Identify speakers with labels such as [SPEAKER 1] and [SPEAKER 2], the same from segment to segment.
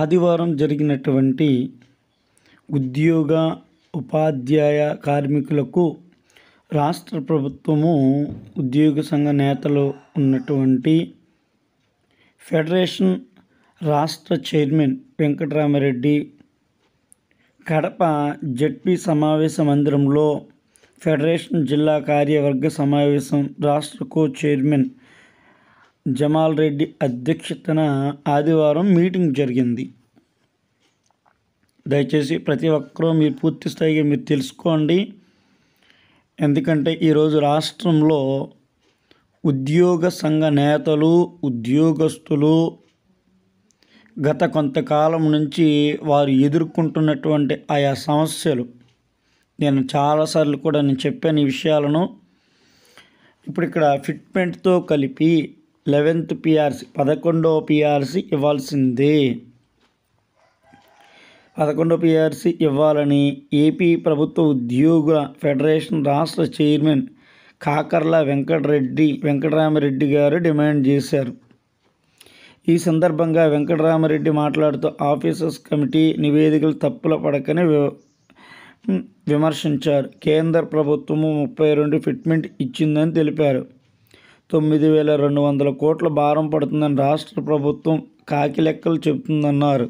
[SPEAKER 1] ఆదివారం జరిగినటువంటి ఉద్యోగ ఉపాధ్యాయ కార్మికులకు రాష్ట్ర ప్రభుత్వము ఉద్యోగ సంఘ నేతలు ఉన్నటువంటి ఫెడరేషన్ రాష్ట్ర చైర్మన్ వెంకటరామరెడ్డి కడప జడ్పీ సమావేశ మందిరంలో ఫెడరేషన్ జిల్లా కార్యవర్గ సమావేశం రాష్ట్ర కో చైర్మన్ జమాల్ రెడ్డి అధ్యక్షతన ఆదివారం మీటింగ్ జరిగింది దయచేసి ప్రతి ఒక్కరూ మీరు పూర్తి స్థాయిగా మీరు తెలుసుకోండి ఎందుకంటే ఈరోజు రాష్ట్రంలో ఉద్యోగ సంఘ నేతలు ఉద్యోగస్తులు గత కొంతకాలం నుంచి వారు ఎదుర్కొంటున్నటువంటి ఆయా సమస్యలు నేను చాలాసార్లు కూడా నేను చెప్పాను ఈ విషయాలను ఇప్పుడు ఇక్కడ ఫిట్మెంట్తో కలిపి లెవెన్త్ పిఆర్సీ పదకొండో పిఆర్సీ ఇవ్వాల్సిందే పదకొండో పిఆర్సీ ఇవ్వాలని ఏపీ ప్రభుత్వ ఉద్యోగుల ఫెడరేషన్ రాష్ట్ర చైర్మన్ కాకర్ల వెంకటరెడ్డి వెంకటరామరెడ్డి గారు డిమాండ్ చేశారు ఈ సందర్భంగా వెంకటరామరెడ్డి మాట్లాడుతూ ఆఫీసర్స్ కమిటీ నివేదికలు తప్పుల పడకని విమర్శించారు కేంద్ర ప్రభుత్వము ముప్పై రెండు ఫిట్మెంట్ ఇచ్చిందని తెలిపారు తొమ్మిది వేల రెండు వందల కోట్ల భారం పడుతుందని రాష్ట్ర ప్రభుత్వం కాకి లెక్కలు చెబుతుందన్నారు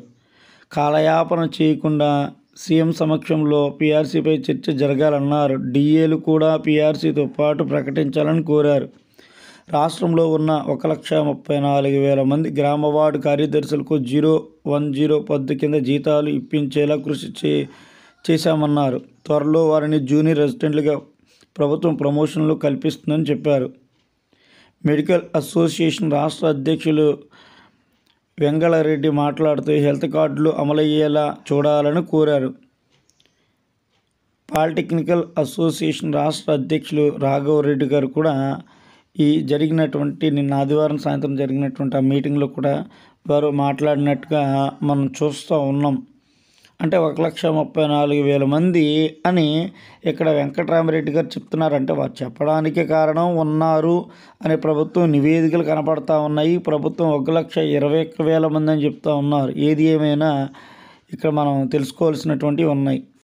[SPEAKER 1] కాలయాపన చేయకుండా సీఎం సమక్షంలో పీఆర్సీపై చర్చ జరగాలన్నారు డిఏలు కూడా పీఆర్సీతో పాటు ప్రకటించాలని కోరారు రాష్ట్రంలో ఉన్న ఒక లక్ష ముప్పై నాలుగు వేల మంది గ్రామ వార్డు కార్యదర్శులకు జీరో వన్ జీరో పద్దు కింద జీతాలు ఇప్పించేలా కృషి చే చేశామన్నారు త్వరలో వారిని జూనియర్ రెసిడెంట్లుగా ప్రభుత్వం ప్రమోషన్లు కల్పిస్తుందని చెప్పారు మెడికల్ అసోసియేషన్ రాష్ట్ర అధ్యక్షులు వెంగళరెడ్డి మాట్లాడుతూ హెల్త్ కార్డులు అమలయ్యేలా చూడాలని కోరారు పాలిటెక్నికల్ అసోసియేషన్ రాష్ట్ర అధ్యక్షులు రెడ్డి గారు కూడా ఈ జరిగినటువంటి నిన్న ఆదివారం సాయంత్రం జరిగినటువంటి ఆ మీటింగ్లో కూడా వారు మాట్లాడినట్టుగా మనం చూస్తూ ఉన్నాం అంటే ఒక లక్ష ముప్పై నాలుగు వేల మంది అని ఇక్కడ వెంకటరామరెడ్డి గారు చెప్తున్నారంటే వారు చెప్పడానికి కారణం ఉన్నారు అనే ప్రభుత్వం నివేదికలు కనపడతా ఉన్నాయి ప్రభుత్వం ఒక లక్ష ఇరవై ఒక్క వేల మంది అని చెప్తా ఉన్నారు ఏది ఏమైనా ఇక్కడ మనం తెలుసుకోవాల్సినటువంటివి ఉన్నాయి